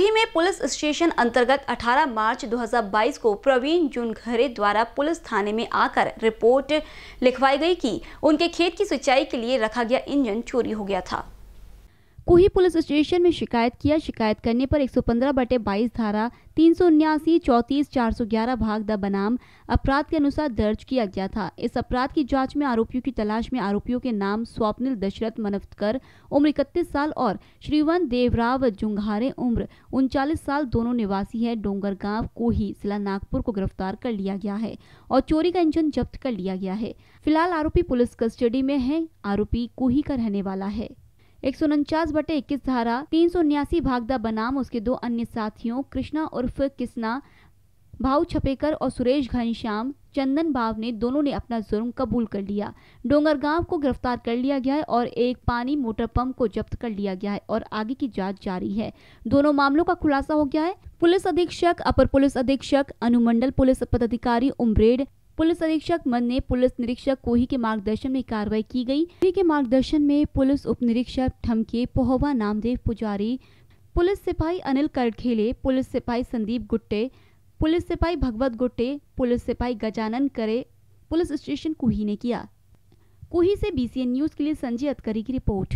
भदोही में police station अंतर्गत 18 मार्च 2022 को प्रवीण जुनघरे द्वारा पुलिस थाने में आकर रिपोर्ट लिखवाई गई कि उनके खेत की सिंचाई के लिए रखा गया इंजन चोरी हो गया था कोही पुलिस स्टेशन में शिकायत किया शिकायत करने पर 115 बटे 22 धारा तीन सौ उन्यासी चौतीस चार सौ ग्यारह भाग द बनाम अपराध के अनुसार दर्ज किया गया था इस अपराध की जांच में आरोपियों की तलाश में आरोपियों के नाम स्वप्निल दशरथ मनफकर उम्र इकतीस साल और श्रीवन देवराव जुंघारे उम्र उनचालीस साल दोनों निवासी है डोंगरगांव कोही जिला नागपुर को गिरफ्तार कर लिया गया है और चोरी का इंजन जब्त कर लिया गया है फिलहाल आरोपी पुलिस कस्टडी में है आरोपी कोही का रहने वाला है एक सौ उनचास बटे इक्कीस धारा तीन सौ उन्यासी भागदा बनाम उसके दो अन्य साथियों कृष्णा उर्फ किसना भाऊ छपेकर और सुरेश घनश्याम चंदन भाव ने दोनों ने अपना जुर्म कबूल कर लिया डोंगरगांव को गिरफ्तार कर लिया गया है और एक पानी मोटर पंप को जब्त कर लिया गया है और आगे की जांच जारी है दोनों मामलों का खुलासा हो गया है पुलिस अधीक्षक अपर पुलिस अधीक्षक अनुमंडल पुलिस पदाधिकारी उमरेड पुलिस अधीक्षक मन ने पुलिस निरीक्षक कोही के मार्गदर्शन में कार्रवाई की गई कोही के मार्गदर्शन में पुलिस उप निरीक्षक ठमके पोहवा नामदेव पुजारी पुलिस सिपाही अनिल करखेले पुलिस सिपाही संदीप गुट्टे पुलिस सिपाही भगवत गुट्टे पुलिस सिपाही गजानन करे पुलिस स्टेशन कोही ने किया कोही से बीसीएन न्यूज के लिए संजय अतकरी की रिपोर्ट